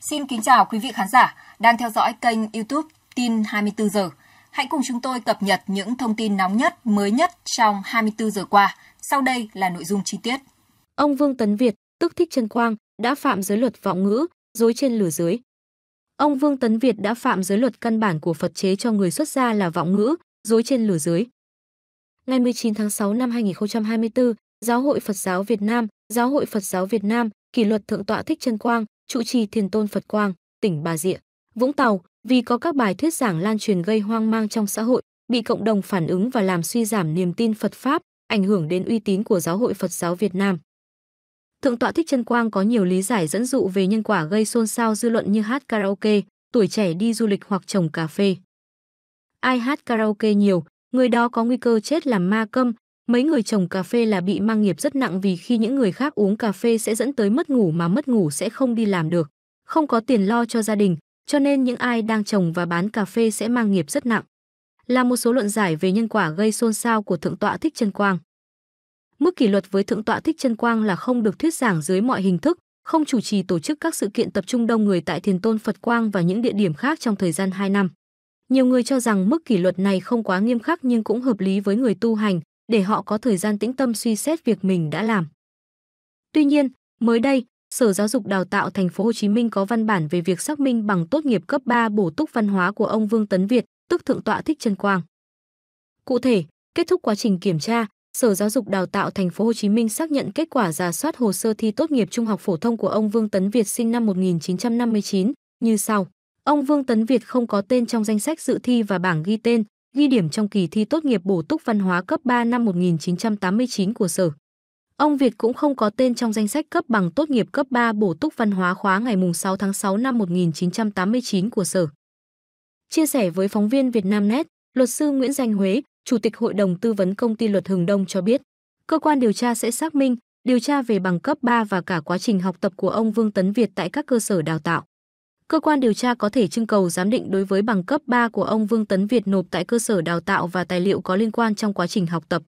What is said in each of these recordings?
Xin kính chào quý vị khán giả đang theo dõi kênh YouTube Tin 24 giờ. Hãy cùng chúng tôi cập nhật những thông tin nóng nhất, mới nhất trong 24 giờ qua. Sau đây là nội dung chi tiết. Ông Vương Tấn Việt, tức Thích Trần Quang, đã phạm giới luật vọng ngữ, dối trên lửa dưới. Ông Vương Tấn Việt đã phạm giới luật căn bản của Phật chế cho người xuất gia là vọng ngữ, dối trên lửa dưới. Ngày 19 tháng 6 năm 2024, Giáo hội Phật giáo Việt Nam, Giáo hội Phật giáo Việt Nam kỷ luật Thượng tọa Thích Trân Quang, trụ trì thiền tôn Phật Quang, tỉnh Bà Rịa, Vũng Tàu, vì có các bài thuyết giảng lan truyền gây hoang mang trong xã hội, bị cộng đồng phản ứng và làm suy giảm niềm tin Phật Pháp, ảnh hưởng đến uy tín của Giáo hội Phật giáo Việt Nam. Thượng tọa Thích Chân Quang có nhiều lý giải dẫn dụ về nhân quả gây xôn xao dư luận như hát karaoke, tuổi trẻ đi du lịch hoặc trồng cà phê. Ai hát karaoke nhiều, người đó có nguy cơ chết làm ma câm, Mấy người trồng cà phê là bị mang nghiệp rất nặng vì khi những người khác uống cà phê sẽ dẫn tới mất ngủ mà mất ngủ sẽ không đi làm được, không có tiền lo cho gia đình, cho nên những ai đang trồng và bán cà phê sẽ mang nghiệp rất nặng. Là một số luận giải về nhân quả gây xôn xao của Thượng tọa Thích Chân Quang. Mức kỷ luật với Thượng tọa Thích Chân Quang là không được thuyết giảng dưới mọi hình thức, không chủ trì tổ chức các sự kiện tập trung đông người tại Thiền Tôn Phật Quang và những địa điểm khác trong thời gian 2 năm. Nhiều người cho rằng mức kỷ luật này không quá nghiêm khắc nhưng cũng hợp lý với người tu hành, để họ có thời gian tĩnh tâm suy xét việc mình đã làm. Tuy nhiên, mới đây, Sở Giáo dục Đào tạo Thành phố Hồ Chí Minh có văn bản về việc xác minh bằng tốt nghiệp cấp 3 bổ túc văn hóa của ông Vương Tấn Việt, tức thượng tọa Thích Trân Quang. Cụ thể, kết thúc quá trình kiểm tra, Sở Giáo dục Đào tạo Thành phố Hồ Chí Minh xác nhận kết quả giả soát hồ sơ thi tốt nghiệp trung học phổ thông của ông Vương Tấn Việt sinh năm 1959 như sau. Ông Vương Tấn Việt không có tên trong danh sách dự thi và bảng ghi tên, ghi điểm trong kỳ thi tốt nghiệp bổ túc văn hóa cấp 3 năm 1989 của Sở. Ông Việt cũng không có tên trong danh sách cấp bằng tốt nghiệp cấp 3 bổ túc văn hóa khóa ngày 6 tháng 6 năm 1989 của Sở. Chia sẻ với phóng viên Vietnamnet, luật sư Nguyễn Danh Huế, Chủ tịch Hội đồng Tư vấn Công ty Luật Hường Đông cho biết, cơ quan điều tra sẽ xác minh, điều tra về bằng cấp 3 và cả quá trình học tập của ông Vương Tấn Việt tại các cơ sở đào tạo cơ quan điều tra có thể trưng cầu giám định đối với bằng cấp 3 của ông Vương Tấn Việt nộp tại cơ sở đào tạo và tài liệu có liên quan trong quá trình học tập.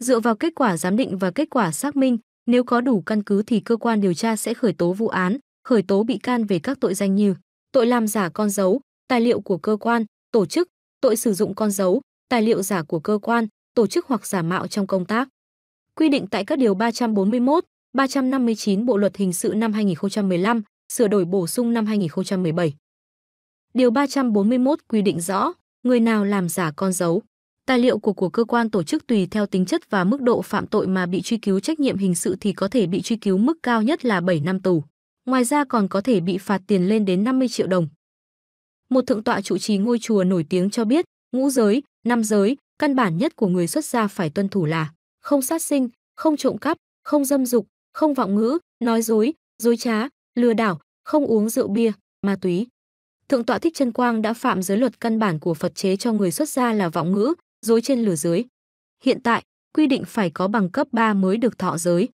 Dựa vào kết quả giám định và kết quả xác minh, nếu có đủ căn cứ thì cơ quan điều tra sẽ khởi tố vụ án, khởi tố bị can về các tội danh như tội làm giả con dấu, tài liệu của cơ quan, tổ chức, tội sử dụng con dấu, tài liệu giả của cơ quan, tổ chức hoặc giả mạo trong công tác. Quy định tại các điều 341, 359 Bộ luật hình sự năm 2015 sửa đổi bổ sung năm 2017. Điều 341 quy định rõ, người nào làm giả con dấu, tài liệu của của cơ quan tổ chức tùy theo tính chất và mức độ phạm tội mà bị truy cứu trách nhiệm hình sự thì có thể bị truy cứu mức cao nhất là 7 năm tù. Ngoài ra còn có thể bị phạt tiền lên đến 50 triệu đồng. Một thượng tọa trụ trì ngôi chùa nổi tiếng cho biết, ngũ giới, năm giới, căn bản nhất của người xuất gia phải tuân thủ là không sát sinh, không trộm cắp, không dâm dục, không vọng ngữ, nói dối, dối trá, lừa đảo, không uống rượu bia, ma túy. Thượng tọa Thích Chân Quang đã phạm giới luật căn bản của Phật chế cho người xuất gia là vọng ngữ, dối trên lửa giới. Hiện tại, quy định phải có bằng cấp 3 mới được thọ giới.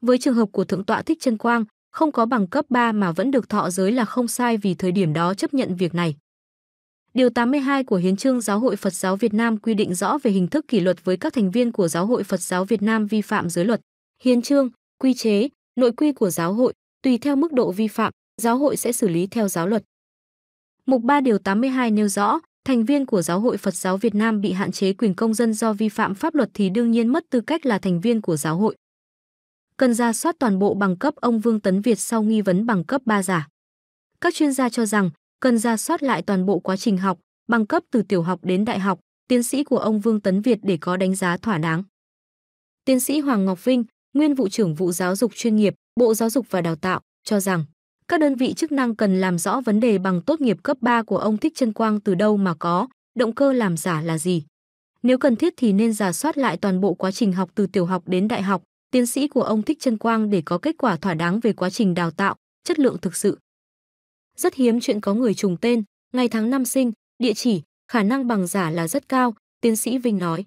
Với trường hợp của Thượng tọa Thích Chân Quang, không có bằng cấp 3 mà vẫn được thọ giới là không sai vì thời điểm đó chấp nhận việc này. Điều 82 của Hiến chương Giáo hội Phật giáo Việt Nam quy định rõ về hình thức kỷ luật với các thành viên của Giáo hội Phật giáo Việt Nam vi phạm giới luật, hiến chương, quy chế, nội quy của giáo hội, tùy theo mức độ vi phạm, giáo hội sẽ xử lý theo giáo luật. Mục 3 điều 82 nêu rõ, thành viên của Giáo hội Phật giáo Việt Nam bị hạn chế quyền công dân do vi phạm pháp luật thì đương nhiên mất tư cách là thành viên của giáo hội. Cần ra soát toàn bộ bằng cấp ông Vương Tấn Việt sau nghi vấn bằng cấp 3 giả. Các chuyên gia cho rằng, cần ra soát lại toàn bộ quá trình học, bằng cấp từ tiểu học đến đại học, tiến sĩ của ông Vương Tấn Việt để có đánh giá thỏa đáng. Tiến sĩ Hoàng Ngọc Vinh, nguyên vụ trưởng vụ giáo dục chuyên nghiệp, Bộ Giáo dục và Đào tạo, cho rằng các đơn vị chức năng cần làm rõ vấn đề bằng tốt nghiệp cấp 3 của ông Thích Trân Quang từ đâu mà có, động cơ làm giả là gì. Nếu cần thiết thì nên giả soát lại toàn bộ quá trình học từ tiểu học đến đại học, tiến sĩ của ông Thích Trân Quang để có kết quả thỏa đáng về quá trình đào tạo, chất lượng thực sự. Rất hiếm chuyện có người trùng tên, ngày tháng năm sinh, địa chỉ, khả năng bằng giả là rất cao, tiến sĩ Vinh nói.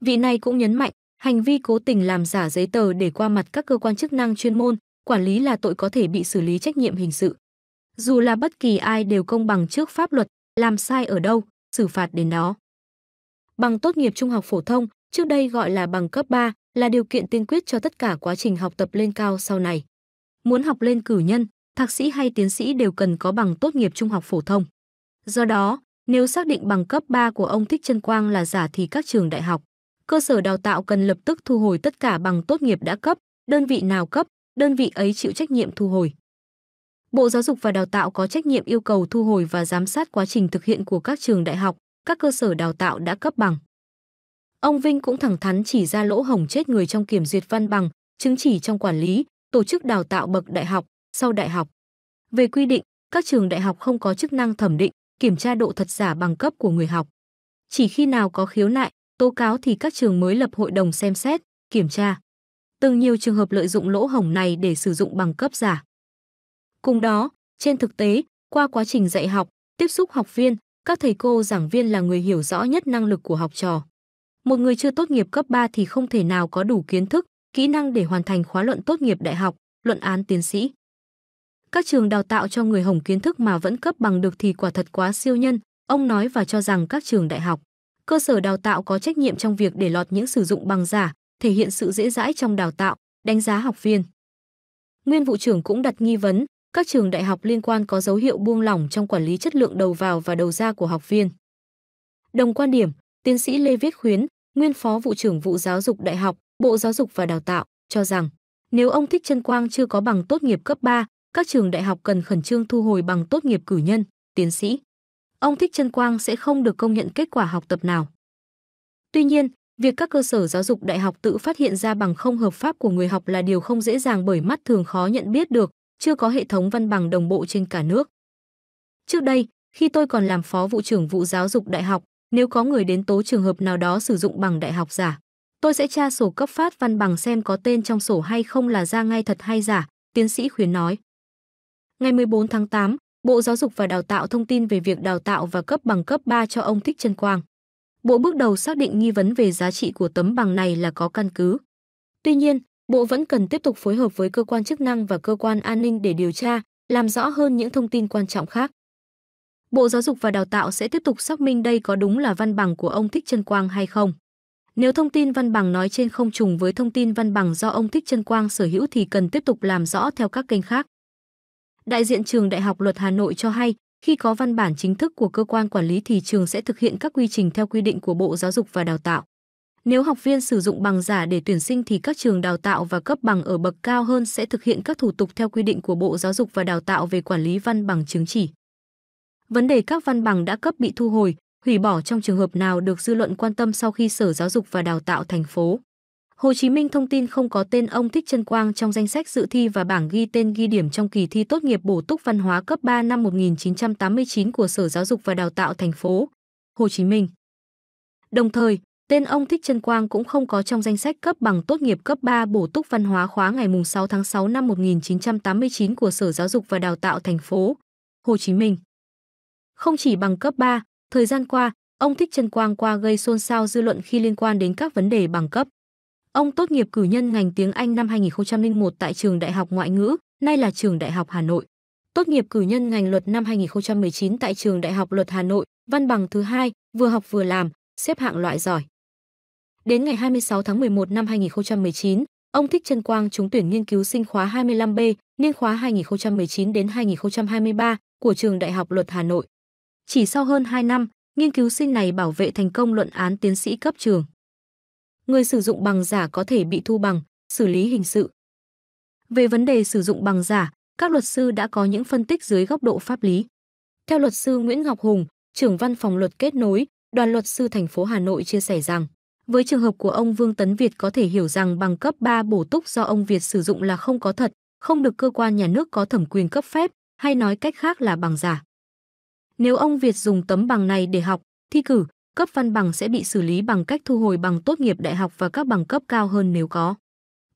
Vị này cũng nhấn mạnh, Hành vi cố tình làm giả giấy tờ để qua mặt các cơ quan chức năng chuyên môn, quản lý là tội có thể bị xử lý trách nhiệm hình sự. Dù là bất kỳ ai đều công bằng trước pháp luật, làm sai ở đâu, xử phạt đến đó. Bằng tốt nghiệp trung học phổ thông, trước đây gọi là bằng cấp 3, là điều kiện tiên quyết cho tất cả quá trình học tập lên cao sau này. Muốn học lên cử nhân, thạc sĩ hay tiến sĩ đều cần có bằng tốt nghiệp trung học phổ thông. Do đó, nếu xác định bằng cấp 3 của ông Thích Trân Quang là giả thì các trường đại học, cơ sở đào tạo cần lập tức thu hồi tất cả bằng tốt nghiệp đã cấp, đơn vị nào cấp, đơn vị ấy chịu trách nhiệm thu hồi. Bộ Giáo dục và Đào tạo có trách nhiệm yêu cầu thu hồi và giám sát quá trình thực hiện của các trường đại học, các cơ sở đào tạo đã cấp bằng. Ông Vinh cũng thẳng thắn chỉ ra lỗ hổng chết người trong kiểm duyệt văn bằng, chứng chỉ trong quản lý, tổ chức đào tạo bậc đại học, sau đại học. Về quy định, các trường đại học không có chức năng thẩm định, kiểm tra độ thật giả bằng cấp của người học. Chỉ khi nào có khiếu nại, tố cáo thì các trường mới lập hội đồng xem xét, kiểm tra. Từng nhiều trường hợp lợi dụng lỗ hổng này để sử dụng bằng cấp giả. Cùng đó, trên thực tế, qua quá trình dạy học, tiếp xúc học viên, các thầy cô giảng viên là người hiểu rõ nhất năng lực của học trò. Một người chưa tốt nghiệp cấp 3 thì không thể nào có đủ kiến thức, kỹ năng để hoàn thành khóa luận tốt nghiệp đại học, luận án tiến sĩ. Các trường đào tạo cho người hồng kiến thức mà vẫn cấp bằng được thì quả thật quá siêu nhân, ông nói và cho rằng các trường đại học cơ sở đào tạo có trách nhiệm trong việc để lọt những sử dụng bằng giả, thể hiện sự dễ dãi trong đào tạo, đánh giá học viên. Nguyên vụ trưởng cũng đặt nghi vấn, các trường đại học liên quan có dấu hiệu buông lỏng trong quản lý chất lượng đầu vào và đầu ra của học viên. Đồng quan điểm, tiến sĩ Lê Viết Khuyến, nguyên phó vụ trưởng vụ giáo dục đại học, Bộ Giáo dục và Đào tạo, cho rằng nếu ông Thích Trân Quang chưa có bằng tốt nghiệp cấp 3, các trường đại học cần khẩn trương thu hồi bằng tốt nghiệp cử nhân, tiến sĩ ông Thích Trân Quang sẽ không được công nhận kết quả học tập nào. Tuy nhiên, việc các cơ sở giáo dục đại học tự phát hiện ra bằng không hợp pháp của người học là điều không dễ dàng bởi mắt thường khó nhận biết được, chưa có hệ thống văn bằng đồng bộ trên cả nước. Trước đây, khi tôi còn làm phó vụ trưởng vụ giáo dục đại học, nếu có người đến tố trường hợp nào đó sử dụng bằng đại học giả, tôi sẽ tra sổ cấp phát văn bằng xem có tên trong sổ hay không là ra ngay thật hay giả, tiến sĩ khuyến nói. Ngày 14 tháng 8, Bộ Giáo dục và Đào tạo thông tin về việc đào tạo và cấp bằng cấp 3 cho ông Thích Trân Quang. Bộ bước đầu xác định nghi vấn về giá trị của tấm bằng này là có căn cứ. Tuy nhiên, Bộ vẫn cần tiếp tục phối hợp với cơ quan chức năng và cơ quan an ninh để điều tra, làm rõ hơn những thông tin quan trọng khác. Bộ Giáo dục và Đào tạo sẽ tiếp tục xác minh đây có đúng là văn bằng của ông Thích Trân Quang hay không. Nếu thông tin văn bằng nói trên không trùng với thông tin văn bằng do ông Thích Trân Quang sở hữu thì cần tiếp tục làm rõ theo các kênh khác. Đại diện trường Đại học Luật Hà Nội cho hay, khi có văn bản chính thức của cơ quan quản lý thì trường sẽ thực hiện các quy trình theo quy định của Bộ Giáo dục và Đào tạo. Nếu học viên sử dụng bằng giả để tuyển sinh thì các trường đào tạo và cấp bằng ở bậc cao hơn sẽ thực hiện các thủ tục theo quy định của Bộ Giáo dục và Đào tạo về quản lý văn bằng chứng chỉ. Vấn đề các văn bằng đã cấp bị thu hồi, hủy bỏ trong trường hợp nào được dư luận quan tâm sau khi Sở Giáo dục và Đào tạo thành phố Hồ Chí Minh thông tin không có tên ông Thích Trân Quang trong danh sách dự thi và bảng ghi tên ghi điểm trong kỳ thi tốt nghiệp bổ túc văn hóa cấp 3 năm 1989 của Sở Giáo dục và Đào tạo thành phố Hồ Chí Minh. Đồng thời, tên ông Thích Trân Quang cũng không có trong danh sách cấp bằng tốt nghiệp cấp 3 bổ túc văn hóa khóa ngày 6 tháng 6 năm 1989 của Sở Giáo dục và Đào tạo thành phố Hồ Chí Minh. Không chỉ bằng cấp 3, thời gian qua, ông Thích Trân Quang qua gây xôn xao dư luận khi liên quan đến các vấn đề bằng cấp. Ông tốt nghiệp cử nhân ngành tiếng Anh năm 2001 tại trường Đại học Ngoại ngữ, nay là trường Đại học Hà Nội. Tốt nghiệp cử nhân ngành luật năm 2019 tại trường Đại học Luật Hà Nội, văn bằng thứ hai, vừa học vừa làm, xếp hạng loại giỏi. Đến ngày 26 tháng 11 năm 2019, ông Thích Trân Quang trúng tuyển nghiên cứu sinh khóa 25B, niên khóa 2019 đến 2023 của trường Đại học Luật Hà Nội. Chỉ sau hơn 2 năm, nghiên cứu sinh này bảo vệ thành công luận án tiến sĩ cấp trường người sử dụng bằng giả có thể bị thu bằng, xử lý hình sự. Về vấn đề sử dụng bằng giả, các luật sư đã có những phân tích dưới góc độ pháp lý. Theo luật sư Nguyễn Ngọc Hùng, trưởng văn phòng luật kết nối, đoàn luật sư thành phố Hà Nội chia sẻ rằng, với trường hợp của ông Vương Tấn Việt có thể hiểu rằng bằng cấp 3 bổ túc do ông Việt sử dụng là không có thật, không được cơ quan nhà nước có thẩm quyền cấp phép, hay nói cách khác là bằng giả. Nếu ông Việt dùng tấm bằng này để học, thi cử, cấp văn bằng sẽ bị xử lý bằng cách thu hồi bằng tốt nghiệp đại học và các bằng cấp cao hơn nếu có.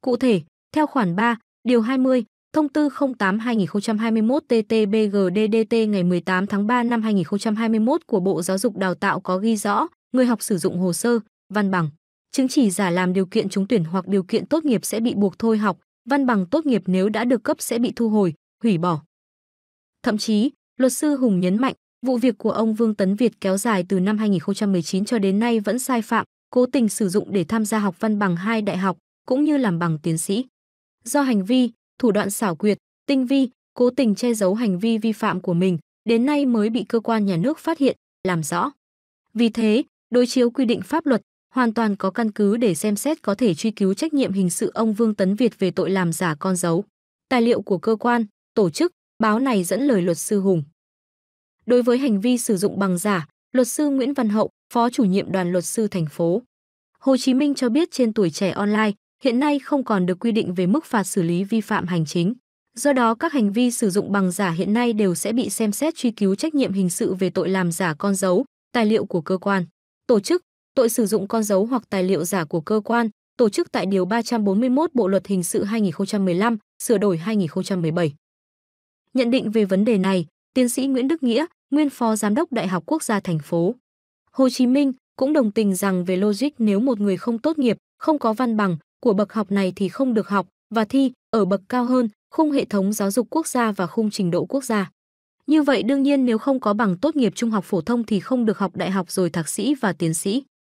Cụ thể, theo khoản 3, điều 20, Thông tư 08-2021-TT-BGDDT ngày 18 tháng 3 năm 2021 của Bộ Giáo dục Đào tạo có ghi rõ người học sử dụng hồ sơ, văn bằng, chứng chỉ giả làm điều kiện trúng tuyển hoặc điều kiện tốt nghiệp sẽ bị buộc thôi học, văn bằng tốt nghiệp nếu đã được cấp sẽ bị thu hồi, hủy bỏ. Thậm chí, luật sư Hùng nhấn mạnh, Vụ việc của ông Vương Tấn Việt kéo dài từ năm 2019 cho đến nay vẫn sai phạm, cố tình sử dụng để tham gia học văn bằng hai đại học cũng như làm bằng tiến sĩ. Do hành vi, thủ đoạn xảo quyệt, tinh vi, cố tình che giấu hành vi vi phạm của mình, đến nay mới bị cơ quan nhà nước phát hiện, làm rõ. Vì thế, đối chiếu quy định pháp luật, hoàn toàn có căn cứ để xem xét có thể truy cứu trách nhiệm hình sự ông Vương Tấn Việt về tội làm giả con dấu. Tài liệu của cơ quan, tổ chức, báo này dẫn lời luật sư Hùng. Đối với hành vi sử dụng bằng giả, luật sư Nguyễn Văn Hậu, phó chủ nhiệm đoàn luật sư thành phố Hồ Chí Minh cho biết trên tuổi trẻ online, hiện nay không còn được quy định về mức phạt xử lý vi phạm hành chính. Do đó, các hành vi sử dụng bằng giả hiện nay đều sẽ bị xem xét truy cứu trách nhiệm hình sự về tội làm giả con dấu, tài liệu của cơ quan, tổ chức, tội sử dụng con dấu hoặc tài liệu giả của cơ quan, tổ chức tại Điều 341 Bộ Luật Hình sự 2015, sửa đổi 2017. Nhận định về vấn đề này, tiến sĩ Nguyễn Đức Nghĩa, nguyên phó giám đốc Đại học Quốc gia thành phố Hồ Chí Minh cũng đồng tình rằng về logic nếu một người không tốt nghiệp, không có văn bằng của bậc học này thì không được học và thi ở bậc cao hơn, khung hệ thống giáo dục quốc gia và khung trình độ quốc gia. Như vậy đương nhiên nếu không có bằng tốt nghiệp trung học phổ thông thì không được học đại học rồi thạc sĩ và tiến sĩ.